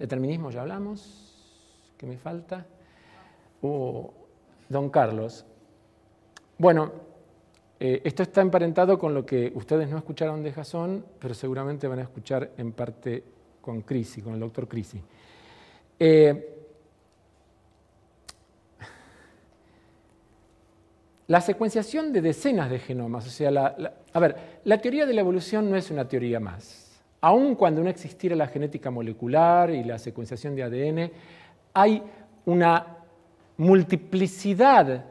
Determinismo ya hablamos. ¿Qué me falta? Uh, don Carlos. Bueno, eh, esto está emparentado con lo que ustedes no escucharon de Jason, pero seguramente van a escuchar en parte con Crisi, con el doctor Crisi. Eh, la secuenciación de decenas de genomas, o sea, a ver, la teoría de la evolución no es una teoría más aun cuando no existiera la genética molecular y la secuenciación de ADN, hay una multiplicidad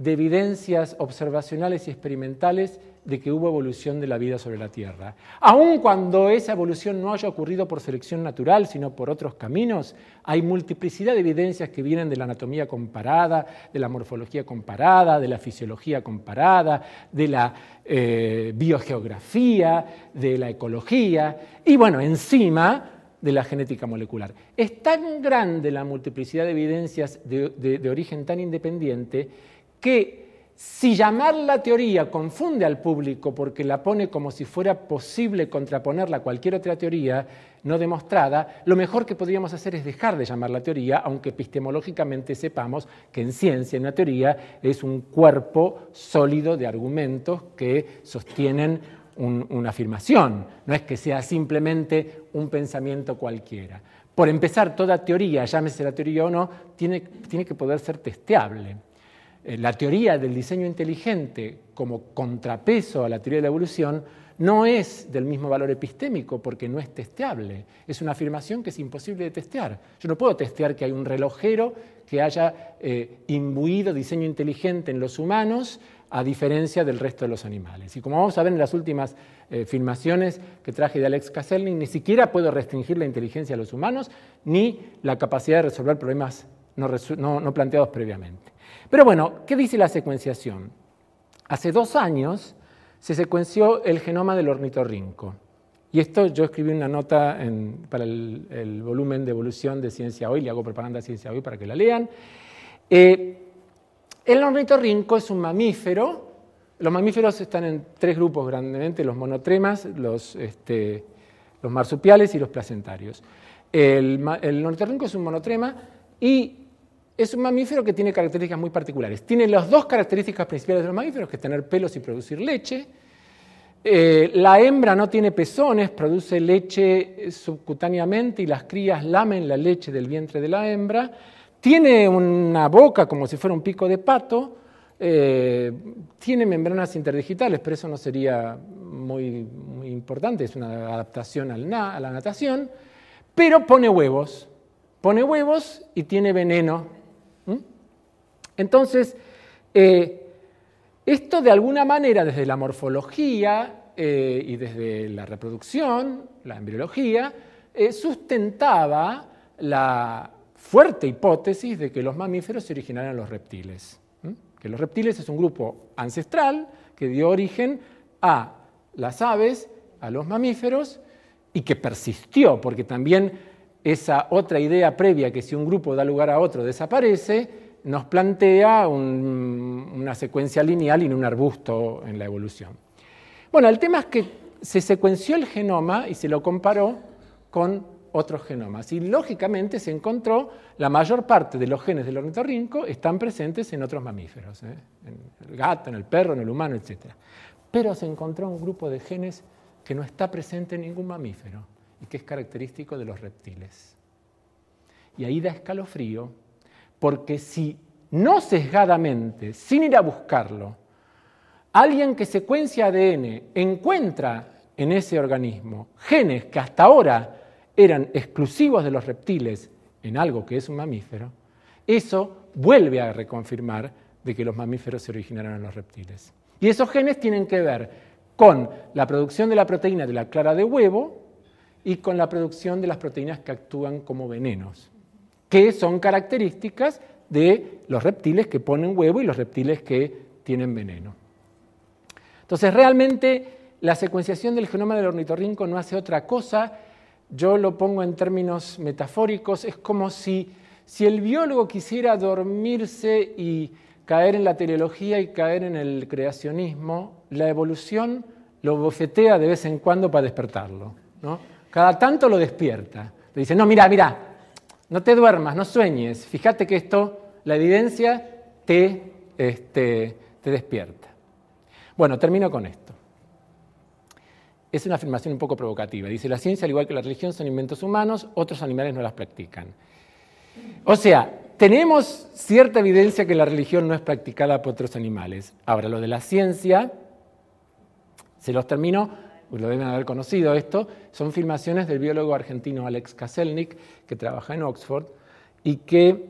de evidencias observacionales y experimentales de que hubo evolución de la vida sobre la Tierra. Aun cuando esa evolución no haya ocurrido por selección natural, sino por otros caminos, hay multiplicidad de evidencias que vienen de la anatomía comparada, de la morfología comparada, de la fisiología comparada, de la eh, biogeografía, de la ecología y bueno, encima de la genética molecular. Es tan grande la multiplicidad de evidencias de origen tan independiente que si llamar la teoría confunde al público porque la pone como si fuera posible contraponerla a cualquier otra teoría no demostrada, lo mejor que podríamos hacer es dejar de llamar la teoría, aunque epistemológicamente sepamos que en ciencia la teoría es un cuerpo sólido de argumentos que sostienen una afirmación, no es que sea simplemente un pensamiento cualquiera por empezar, toda teoría, llámese la teoría o no, tiene, tiene, que poder ser testeable. Eh, la teoría del diseño inteligente como contrapeso a la teoría de la evolución no es del mismo valor epistémico porque no es testeable. Es una afirmación que es imposible de testear. Yo no puedo testear que hay un relojero que haya eh, imbuido diseño inteligente en los humanos a diferencia del resto de los animales. Y como vamos a ver en las últimas afirmaciones eh, filmaciones que traje de Alex Caselli, ni siquiera puedo restringir la inteligencia a los humanos ni la capacidad de resolver problemas no planteados previamente. Pero bueno, ¿qué dice la secuenciación? Hace dos años se secuenció el genoma del ornitorrinco. Y esto yo escribí una nota para el, volumen de evolución de Ciencia Hoy, le hago preparando a Ciencia Hoy para que la lean. Eh, el ornitorrinco es un mamífero. Los mamíferos están en tres grupos grandemente, los monotremas, los, este, marsupiales y los placentarios. El, el ornitorrinco es un monotrema y es un mamífero que tiene características muy particulares. Tiene las dos características principales de los mamíferos, que es tener pelos y producir leche. Eh, la hembra no tiene pezones, produce leche subcutáneamente y las crías lamen la leche del vientre de la hembra. Tiene una boca como si fuera un pico de pato. Eh, tiene membranas interdigitales, pero eso no sería muy, importante, es una adaptación a la natación. Pero pone huevos, pone huevos y tiene veneno entonces, eh, esto de alguna manera desde la morfología eh, y desde la reproducción, la embriología, eh, sustentaba la fuerte hipótesis de que los mamíferos se originaran los reptiles. Que los reptiles es un grupo ancestral que dio origen a las aves, a los mamíferos, y que persistió, porque también esa otra idea previa que si un grupo da lugar a otro desaparece, nos plantea una secuencia lineal y en un arbusto en la evolución. Bueno, el tema es que se secuenció el genoma y se lo comparó con otros genomas. Y lógicamente se encontró la mayor parte de los genes del ornitorrinco están presentes en otros mamíferos, ¿eh? en el gato, en el perro, en el humano, etc. Pero se encontró un grupo de genes que no está presente en ningún mamífero y que es característico de los reptiles. Y ahí da escalofrío porque si no sesgadamente, sin ir a buscarlo, alguien que secuencia ADN encuentra en ese organismo genes que hasta ahora eran exclusivos de los reptiles en algo que es un mamífero, eso vuelve a reconfirmar de que los mamíferos se originaron en los reptiles. Y esos genes tienen que ver con la producción de la proteína de la clara de huevo y con la producción de las proteínas que actúan como venenos que son características de los reptiles que ponen huevo y los reptiles que tienen veneno. Entonces, realmente la secuenciación del genoma del ornitorrinco no hace otra cosa, yo lo pongo en términos metafóricos, es como si, si el biólogo quisiera dormirse y caer en la teleología y caer en el creacionismo, la evolución lo bofetea de vez en cuando para despertarlo. ¿no? Cada tanto lo despierta. Le dice, no, mira, mira, no te duermas, no sueñes. Fíjate que esto, la evidencia, te, este, te despierta. Bueno, termino con esto. Es una afirmación un poco provocativa. Dice, la ciencia, al igual que la religión, son inventos humanos, otros animales no las practican. O sea, tenemos cierta evidencia que la religión no es practicada por otros animales. Ahora, lo de la ciencia, se los termino lo deben haber conocido esto, son filmaciones del biólogo argentino Alex Kaselnik, que trabaja en Oxford, y que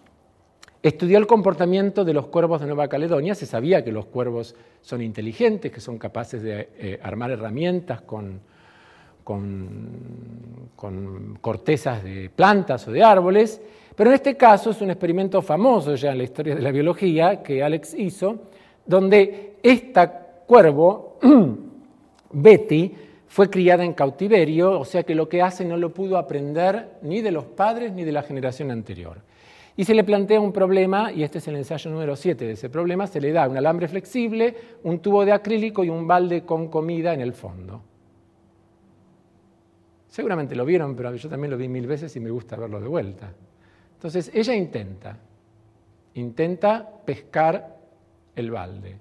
estudió el comportamiento de los cuervos de Nueva Caledonia. Se sabía que los cuervos son inteligentes, que son capaces de eh, armar herramientas con, con, cortezas de plantas o de árboles, pero en este caso es un experimento famoso ya en la historia de la biología que Alex hizo, donde esta cuervo Betty fue criada en cautiverio, o sea que lo que hace no lo pudo aprender ni de los padres ni de la generación anterior. Y se le plantea un problema, y este es el ensayo número 7 de ese problema, se le da un alambre flexible, un tubo de acrílico y un balde con comida en el fondo. Seguramente lo vieron, pero yo también lo vi mil veces y me gusta verlo de vuelta. Entonces, ella intenta, intenta pescar el balde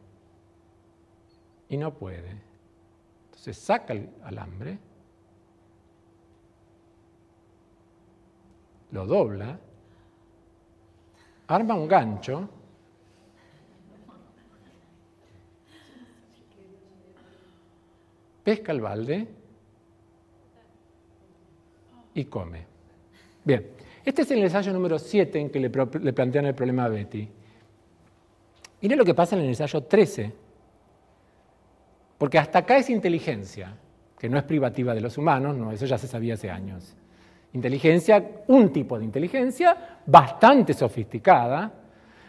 y no puede se saca el alambre, lo dobla, arma un gancho, pesca el balde y come. Bien, este es el ensayo número 7 en que le, plantean el problema a Betty. Mire lo que pasa en el ensayo 13 porque hasta acá es inteligencia, que no es privativa de los humanos, no, eso ya se sabía hace años. Inteligencia, un tipo de inteligencia bastante sofisticada.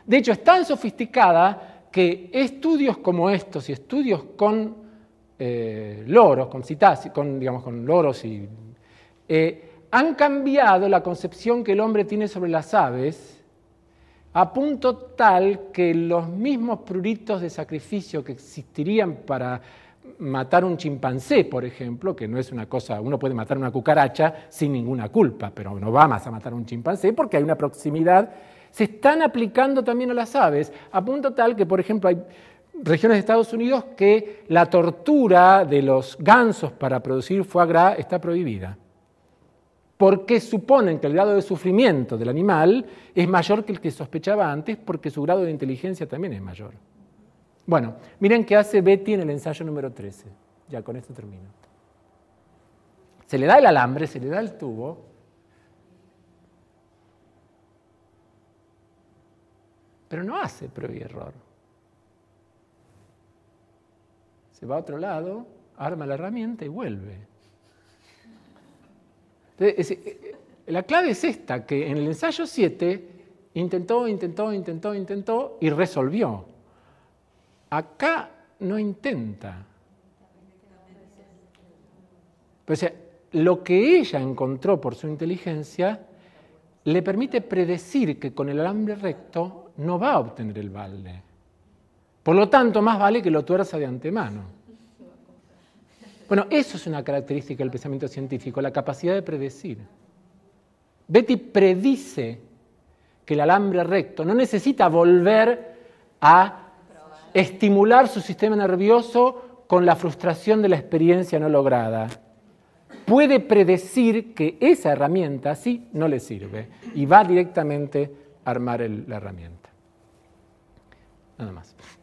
De hecho, es tan sofisticada que estudios como estos y estudios con eh, loros, con con, digamos, con loros y, eh, han cambiado la concepción que el hombre tiene sobre las aves a punto tal que los mismos pruritos de sacrificio que existirían para matar un chimpancé, por ejemplo, que no es una cosa, uno puede matar una cucaracha sin ninguna culpa, pero no va más a matar un chimpancé porque hay una proximidad, se están aplicando también a las aves, a punto tal que, por ejemplo, hay regiones de Estados Unidos que la tortura de los gansos para producir foie gras está prohibida porque suponen que el grado de sufrimiento del animal es mayor que el que sospechaba antes porque su grado de inteligencia también es mayor. Bueno, miren qué hace Betty en el ensayo número 13. Ya con esto termino. Se le da el alambre, se le da el tubo. Pero no hace prueba y error. Se va a otro lado, arma la herramienta y vuelve. Entonces, eh, eh, la clave es esta, que en el ensayo 7 intentó, intentó, intentó, intentó y resolvió. Acá no intenta. lo que ella encontró por su inteligencia le permite predecir que con el alambre recto no va a obtener el balde. Por lo tanto, más vale que lo tuerza de antemano. Bueno, eso es una característica del pensamiento científico, la capacidad de predecir. Betty predice que el alambre recto no necesita volver a estimular su sistema nervioso con la frustración de la experiencia no lograda. Puede predecir que esa herramienta sí no le sirve y va directamente a armar la herramienta. Nada más.